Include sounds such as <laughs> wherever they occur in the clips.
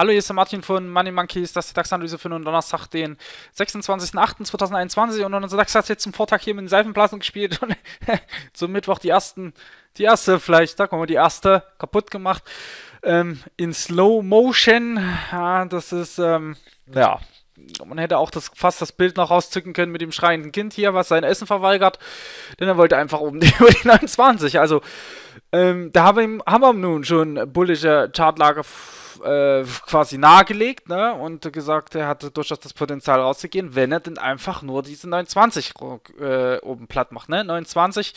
Hallo, hier ist der Martin von Money Monkeys. Das ist die DAX-Analyse für den Donnerstag, den 26.08.2021. Und unser DAX hat jetzt zum Vortag hier mit den Seifenblasen gespielt und <laughs> zum Mittwoch die ersten, die erste vielleicht, da kommen wir die erste kaputt gemacht. Ähm, in Slow Motion. Ja, das ist, ähm, ja, man hätte auch das, fast das Bild noch rauszücken können mit dem schreienden Kind hier, was sein Essen verweigert, denn er wollte einfach um <laughs> die, über die 29. Also, ähm, da haben wir, haben wir nun schon bullische Chartlage äh, quasi nahegelegt ne? und gesagt, er hatte durchaus das Potenzial rauszugehen, wenn er denn einfach nur diese 29 äh, oben platt macht. Ne? 29,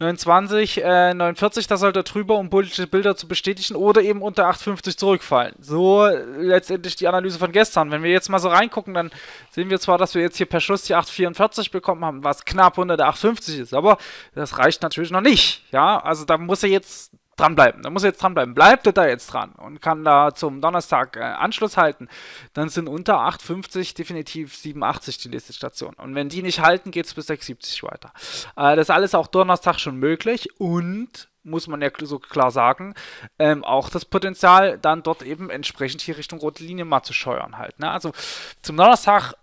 29 äh, 49, da sollte er drüber, um politische Bilder zu bestätigen oder eben unter 850 zurückfallen. So äh, letztendlich die Analyse von gestern. Wenn wir jetzt mal so reingucken, dann sehen wir zwar, dass wir jetzt hier per Schuss die 844 bekommen haben, was knapp unter der 850 ist, aber das reicht natürlich noch nicht. Ja, also da muss er jetzt dranbleiben. Da muss er jetzt dranbleiben. Bleibt er da jetzt dran und kann da zum Donnerstag äh, Anschluss halten, dann sind unter 8,50 definitiv 7,80 die nächste Station. Und wenn die nicht halten, geht es bis 6,70 weiter. Äh, das ist alles auch Donnerstag schon möglich und muss man ja so klar sagen, ähm, auch das Potenzial, dann dort eben entsprechend hier Richtung rote Linie mal zu scheuern halt. Ne? Also zum Donnerstag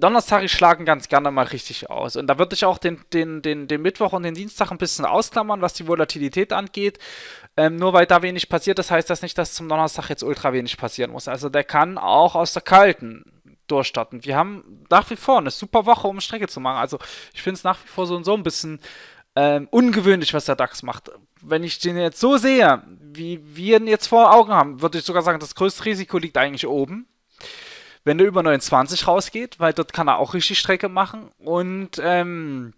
Donnerstag, ich schlagen ganz gerne mal richtig aus. Und da würde ich auch den, den, den, den Mittwoch und den Dienstag ein bisschen ausklammern, was die Volatilität angeht. Ähm, nur weil da wenig passiert, das heißt das nicht, dass zum Donnerstag jetzt ultra wenig passieren muss. Also der kann auch aus der kalten durchstarten. Wir haben nach wie vor eine super Woche, um Strecke zu machen. Also ich finde es nach wie vor so und so ein bisschen ähm, ungewöhnlich, was der DAX macht. Wenn ich den jetzt so sehe, wie wir ihn jetzt vor Augen haben, würde ich sogar sagen, das größte Risiko liegt eigentlich oben wenn er über 29 rausgeht, weil dort kann er auch richtig Strecke machen und ähm,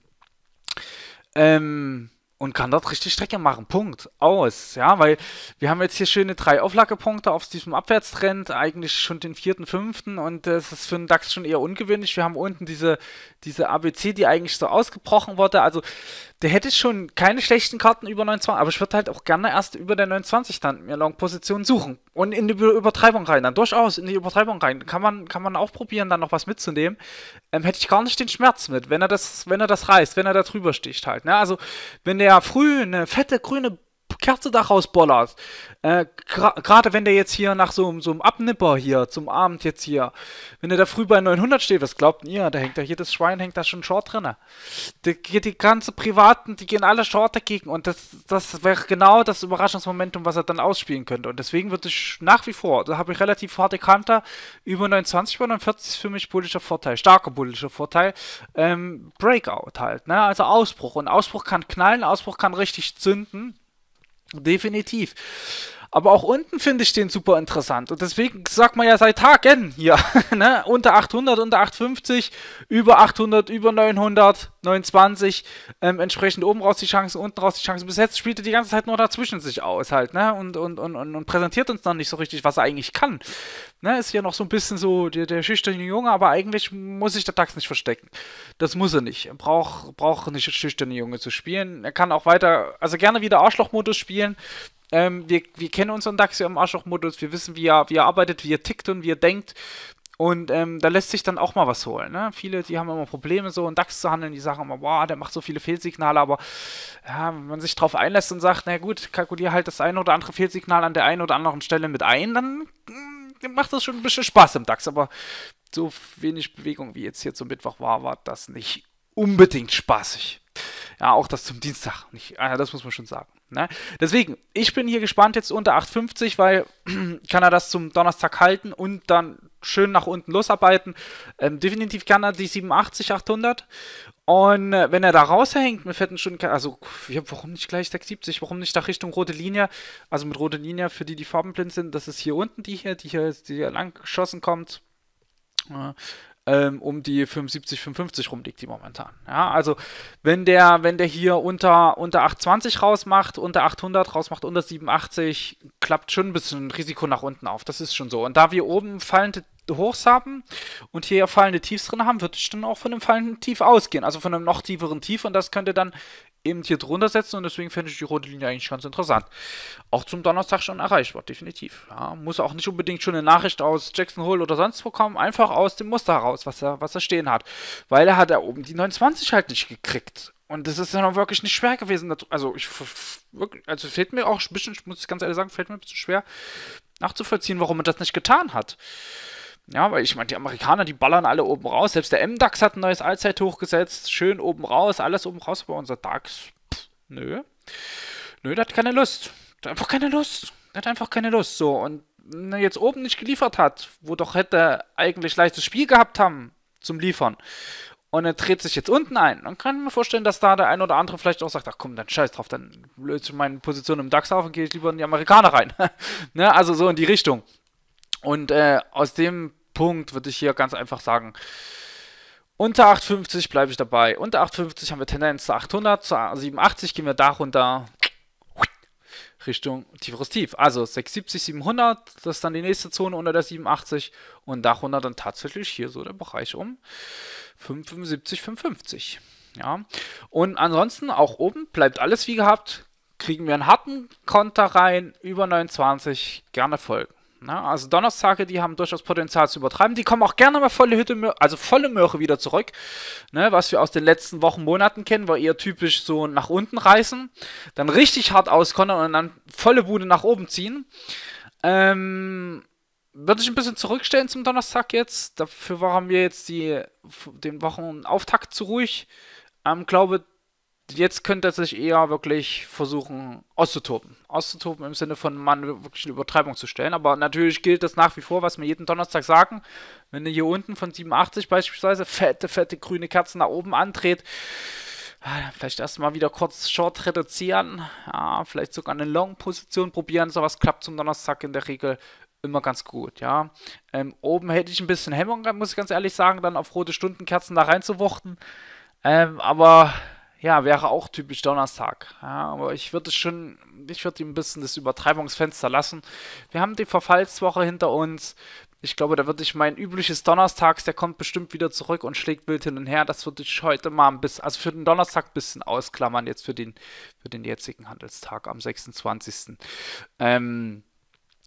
ähm, und kann dort richtig Strecke machen. Punkt. Aus. Ja, weil wir haben jetzt hier schöne drei Auflagepunkte auf diesem Abwärtstrend, eigentlich schon den vierten, fünften und das ist für den DAX schon eher ungewöhnlich. Wir haben unten diese, diese ABC, die eigentlich so ausgebrochen wurde. Also der hätte schon keine schlechten Karten über 29, aber ich würde halt auch gerne erst über der 29 dann mir Long-Position suchen und in die Übertreibung rein, dann durchaus in die Übertreibung rein. Kann man, kann man auch probieren, dann noch was mitzunehmen. Ähm, hätte ich gar nicht den Schmerz mit, wenn er das, wenn er das reißt, wenn er da drüber sticht halt. Ne? Also, wenn der früh eine fette grüne Kerze da rausbollert. Äh, Gerade wenn der jetzt hier nach so, so einem Abnipper hier zum Abend jetzt hier, wenn der da früh bei 900 steht, was glaubt ihr? Da hängt da jedes Schwein, hängt da schon Short drin. Die, die ganzen Privaten, die gehen alle Short dagegen und das, das wäre genau das Überraschungsmomentum, was er dann ausspielen könnte. Und deswegen würde ich nach wie vor, da habe ich relativ harte Kante, über 29, bei 49 ist für mich bullischer Vorteil, starker bullischer Vorteil. Ähm, Breakout halt, ne? also Ausbruch. Und Ausbruch kann knallen, Ausbruch kann richtig zünden. Definitiv. Aber auch unten finde ich den super interessant. Und deswegen sagt man ja seit Tagen hier, <laughs> ne? unter 800, unter 850, über 800, über 900, 920, Ähm, entsprechend oben raus die Chancen, unten raus die Chancen. Bis jetzt spielt er die ganze Zeit nur dazwischen sich aus halt ne? und, und, und, und präsentiert uns noch nicht so richtig, was er eigentlich kann. Ne? Ist hier noch so ein bisschen so der, der schüchterne Junge, aber eigentlich muss sich der DAX nicht verstecken. Das muss er nicht. Er braucht, braucht nicht schüchterne Junge zu spielen. Er kann auch weiter, also gerne wieder Arschlochmodus spielen. Ähm, wir, wir kennen unseren DAX Daxium Arschloch-Modus, wir wissen, wie er, wie er arbeitet, wie er tickt und wie er denkt. Und ähm, da lässt sich dann auch mal was holen. Ne? Viele, die haben immer Probleme, so einen DAX zu handeln, die sagen immer, boah, der macht so viele Fehlsignale, aber ja, wenn man sich darauf einlässt und sagt, na gut, kalkulier halt das eine oder andere Fehlsignal an der einen oder anderen Stelle mit ein, dann mh, hm, macht das schon ein bisschen Spaß im DAX. Aber so wenig Bewegung, wie jetzt hier zum Mittwoch war, war das nicht unbedingt spaßig. Ja, auch das zum Dienstag nicht. ja, ah, das muss man schon sagen. Ne? Deswegen, ich bin hier gespannt jetzt unter 8,50, weil <clears throat> kann er das zum Donnerstag halten und dann schön nach unten losarbeiten. Ähm, definitiv kann er die 87, 800. Und äh, wenn er da raushängt mit fetten Stunden, also ja, warum nicht gleich 670, warum nicht da Richtung rote Linie? Also mit rote Linie, für die die farbenblind sind, das ist hier unten die hier, die hier, die hier lang geschossen kommt. Äh, ähm, um die 75, 550 rumliegt die momentan. Ja, also wenn der, wenn der hier unter, unter 820 rausmacht, unter 800 rausmacht, unter 87, klappt schon ein bisschen Risiko nach unten auf. Das ist schon so. Und da wir oben fallende Hochs haben und hier fallende Tiefs drin haben, würde ich dann auch von einem fallenden Tief ausgehen. Also von einem noch tieferen Tief und das könnte dann eben hier drunter setzen und deswegen finde ich die rote Linie eigentlich ganz interessant. Auch zum Donnerstag schon erreichbar, definitiv. Ja, muss auch nicht unbedingt schon eine Nachricht aus Jackson Hole oder sonst wo kommen, einfach aus dem Muster heraus, was er, was er stehen hat. Weil er hat da oben die 29 halt nicht gekriegt. Und das ist ja noch wirklich nicht schwer gewesen. Also, ich, also fällt mir auch ein bisschen, muss ganz ehrlich sagen, fällt mir ein bisschen schwer nachzuvollziehen, warum er das nicht getan hat. Ja, weil ich meine, die Amerikaner, die ballern alle oben raus. Selbst der MDAX hat ein neues Allzeithoch gesetzt. Schön oben raus, alles oben raus. Aber unser DAX, pff, nö. Nö, der hat keine Lust. Der hat einfach keine Lust. Der hat einfach keine Lust. So, und wenn er jetzt oben nicht geliefert hat, wo doch hätte eigentlich leichtes Spiel gehabt haben zum Liefern. Und er dreht sich jetzt unten ein. Dann kann ich mir vorstellen, dass da der ein oder andere vielleicht auch sagt, ach komm, dann scheiß drauf, dann löse ich meine Position im DAX auf und gehe ich lieber in die Amerikaner rein. <laughs> ne? Also so in die Richtung. Und äh, aus dem Punkt würde ich hier ganz einfach sagen, unter 850 bleibe ich dabei. Unter 850 haben wir Tendenz zu 800, zu 87 gehen wir darunter Richtung tieferes Tief. Also 670, 700, das ist dann die nächste Zone unter der 87 und darunter dann tatsächlich hier so der Bereich um 575, 550. Ja, und ansonsten auch oben bleibt alles wie gehabt. Kriegen wir einen harten Konter rein, über 29, gerne folgen. Na, ne? also Donnerstage, die haben durchaus Potenzial zu übertreiben. Die kommen auch gerne mal volle Hütte, also volle Möhre wieder zurück. Ne, was wir aus den letzten Wochen, Monaten kennen, war eher typisch so nach unten reißen, dann richtig hart auskonnen und dann volle Bude nach oben ziehen. Ähm, würde ich ein bisschen zurückstellen zum Donnerstag jetzt. Dafür waren wir jetzt die, den Wochenauftakt zu ruhig. Ähm, glaube, jetzt könnte er sich eher wirklich versuchen, auszutoben. Auszutoben im Sinne von man wirklich eine Übertreibung zu stellen. Aber natürlich gilt das nach wie vor, was wir jeden Donnerstag sagen. Wenn ihr hier unten von 87 beispielsweise fette, fette grüne Kerzen nach oben antritt, ah, vielleicht erstmal wieder kurz Short reduzieren. Ja, vielleicht sogar eine Long-Position probieren. Sowas klappt zum Donnerstag in der Regel immer ganz gut, ja. Ähm, oben hätte ich ein bisschen Hemmung, muss ich ganz ehrlich sagen, dann auf rote Stundenkerzen da reinzuwuchten. Ähm, aber ja, wäre auch typisch Donnerstag. Ja, aber ich würde schon, ich würde ihm ein bisschen das Übertreibungsfenster lassen. Wir haben die Verfallswoche hinter uns. Ich glaube, da würde ich mein übliches Donnerstags, der kommt bestimmt wieder zurück und schlägt wild hin und her. Das würde ich heute mal ein bisschen, also für den Donnerstag ein bisschen ausklammern, jetzt für den, für den jetzigen Handelstag am 26. Ähm,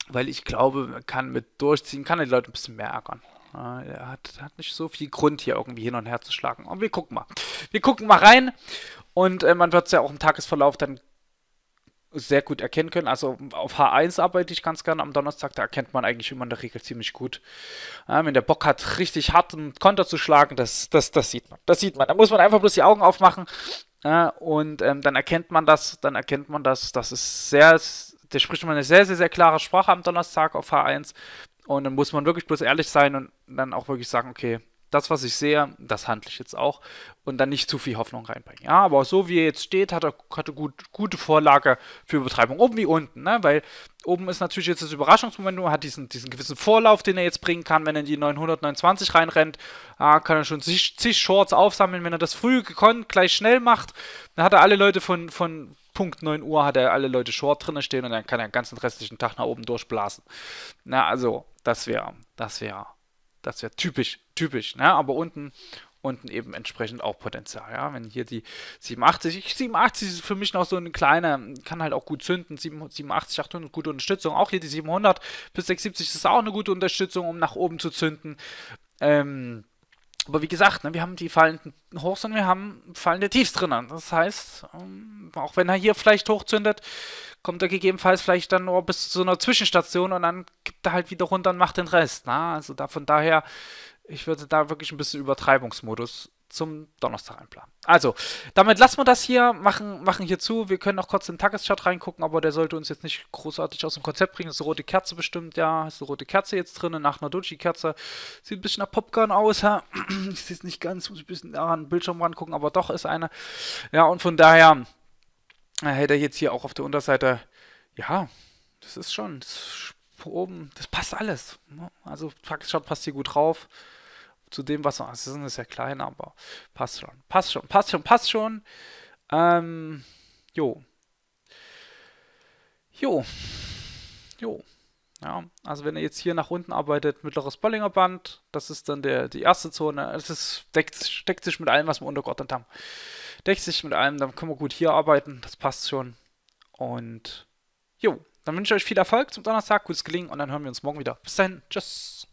weil ich glaube, man kann mit durchziehen, kann die Leute ein bisschen mehr ärgern. Äh, er hat, hat, nicht so viel Grund, hier irgendwie hin und her zu schlagen. Und wir gucken mal. Wir gucken mal rein. Und äh, man wird es ja auch im Tagesverlauf dann sehr gut erkennen können. Also auf H1 arbeite ich ganz gerne am Donnerstag. Da erkennt man eigentlich immer in der Regel ziemlich gut. Ähm, wenn der Bock hat, richtig harten Konter zu schlagen, das, das, das sieht man. Das sieht man. Da muss man einfach bloß die Augen aufmachen. Äh, und ähm, dann erkennt man das. Dann erkennt man das. Das ist sehr, der spricht man eine sehr, sehr, sehr klare Sprache am Donnerstag auf H1. Und dann muss man wirklich bloß ehrlich sein und dann auch wirklich sagen, okay, das, was ich sehe, das handle ich jetzt auch und dann nicht zu viel Hoffnung reinbringen. Ja, aber so wie er jetzt steht, hat er, hatte gut, gute Vorlage für Übertreibung, oben wie unten, ne? weil oben ist natürlich jetzt das Überraschungsmoment, hat diesen, diesen gewissen Vorlauf, den er jetzt bringen kann, wenn er in die 900, 920 reinrennt, ah, kann er schon zig, zig, Shorts aufsammeln, wenn er das früh gekonnt, gleich schnell macht, dann hat er alle Leute von, von Punkt 9 Uhr, hat er alle Leute Short drin stehen und dann kann er den ganzen restlichen Tag nach oben durchblasen. Na, also, das wäre, das wäre, das wäre typisch, typisch. Ne? Aber unten, unten eben entsprechend auch Potenzial. Ja? Wenn hier die 87, 87 ist für mich noch so eine kleine, kann halt auch gut zünden. 87, 800, gute Unterstützung. Auch hier die 700 bis 670 ist auch eine gute Unterstützung, um nach oben zu zünden. Ähm, aber wie gesagt, ne, wir haben die fallenden Hochs und wir haben fallende Tiefs drinnen. Das heißt, ähm, auch wenn er hier vielleicht hochzündet, kommt er gegebenenfalls vielleicht dann nur bis zu einer Zwischenstation und dann da halt wieder runter und macht den Rest. Ne? Also da, von daher, ich würde da wirklich ein bisschen Übertreibungsmodus zum Donnerstag einplanen. Also, damit lassen wir das hier, machen, machen hier zu. Wir können noch kurz in den Tageschart reingucken, aber der sollte uns jetzt nicht großartig aus dem Konzept bringen. Das Ist eine rote Kerze bestimmt, ja. Ist eine rote Kerze jetzt drin, nach einer Doji-Kerze. Sieht ein bisschen nach Popcorn aus, ha. <clears throat> Ich sehe es nicht ganz, muss ich ein bisschen an den Bildschirm rangucken, aber doch ist eine. Ja, und von daher äh, hätte er jetzt hier auch auf der Unterseite, ja, das ist schon, das oben, das passt alles. Ne? Also Packshot passt hier gut drauf. Zu dem, was noch. Also, ist ja klein, aber passt schon. Passt schon, passt schon, passt schon. Ähm, jo. Jo. Jo. Ja, also wenn ihr jetzt hier nach unten arbeitet, mittleres Bollinger Band, das ist dann der, die erste Zone. Es ist, deckt, deckt sich mit allem, was wir untergeordnet haben. Deckt sich mit allem, dann können wir gut hier arbeiten, das passt schon. Und jo. Dann wünsche ich euch viel Erfolg zum Donnerstag, gutes Gelingen und dann hören wir uns morgen wieder. Bis dahin, tschüss.